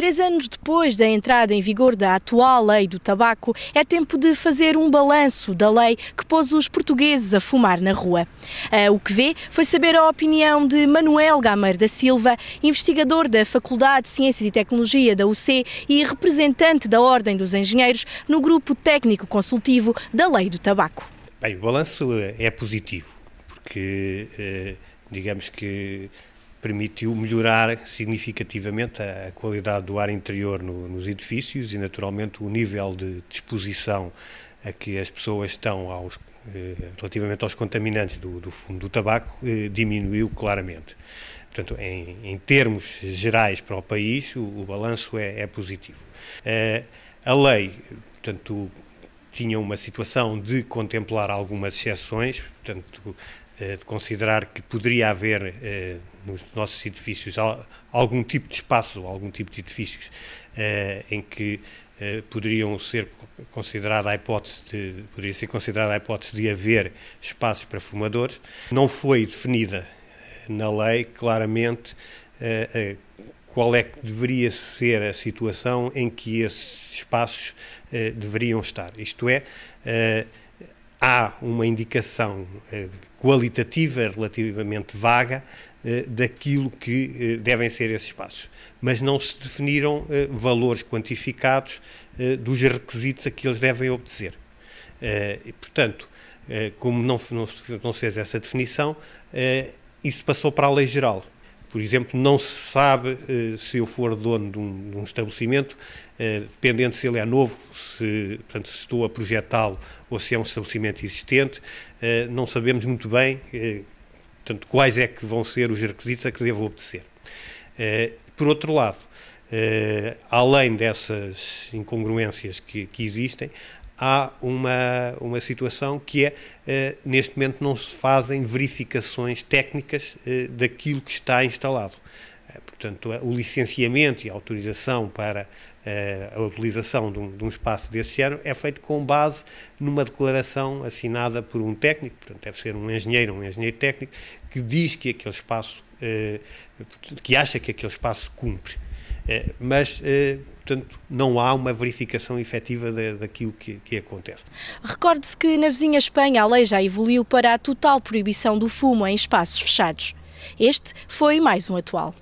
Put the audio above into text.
Três anos depois da entrada em vigor da atual lei do tabaco, é tempo de fazer um balanço da lei que pôs os portugueses a fumar na rua. O que vê foi saber a opinião de Manuel Gamar da Silva, investigador da Faculdade de Ciências e Tecnologia da UC e representante da Ordem dos Engenheiros no grupo técnico consultivo da lei do tabaco. Bem, o balanço é positivo, porque eh, digamos que permitiu melhorar significativamente a, qualidade do ar interior no, nos edifícios e, naturalmente, o nível de disposição a que as pessoas estão aos, eh, relativamente aos contaminantes do, do fundo do tabaco eh, diminuiu claramente. Portanto, em, em, termos gerais para o país, o, o balanço é, é positivo. Eh, a lei, portanto, tinha uma situação de contemplar algumas exceções, portanto, eh, de considerar que poderia haver eh, nos nossos edifícios algum tipo de espaço, algum tipo de edifícios eh, em que poderiam ser considerada a hipótese de, poderia ser considerada a hipótese de haver espaços para fumadores. Não foi definida na lei claramente qual é que deveria ser a situação em que esses esses espaços eh, deveriam estar. Isto é, eh, há uma indicação eh, qualitativa relativamente vaga daquilo que devem ser esses espaços, mas não se definiram valores quantificados dos requisitos a que eles devem obedecer. E, portanto, como não, não, não se fez essa definição, isso passou para a lei geral. Por exemplo, não se sabe eh, se eu for dono de um, de um estabelecimento, eh, dependendo se ele é novo, se, portanto, se estou a projetá-lo ou se é um estabelecimento existente, eh, não sabemos muito bem portanto, quais é que vão ser os requisitos a que devo obedecer. Por outro lado, além dessas incongruências que, que existem, há uma, uma situação que é, eh, neste momento não se fazem verificações técnicas eh, daquilo que está instalado. Eh, portanto, o licenciamento e a autorização para a utilização de um, de um, espaço desse género é feito com base numa declaração assinada por um técnico, portanto, deve ser um engenheiro, um engenheiro técnico, que diz que aquele espaço, que acha que aquele espaço cumpre eh, mas, eh, portanto, não há uma verificação efetiva daquilo que, que acontece. Recorde-se que na vizinha Espanha a lei já evoluiu para a total proibição do fumo em espaços fechados. Este foi mais um atual.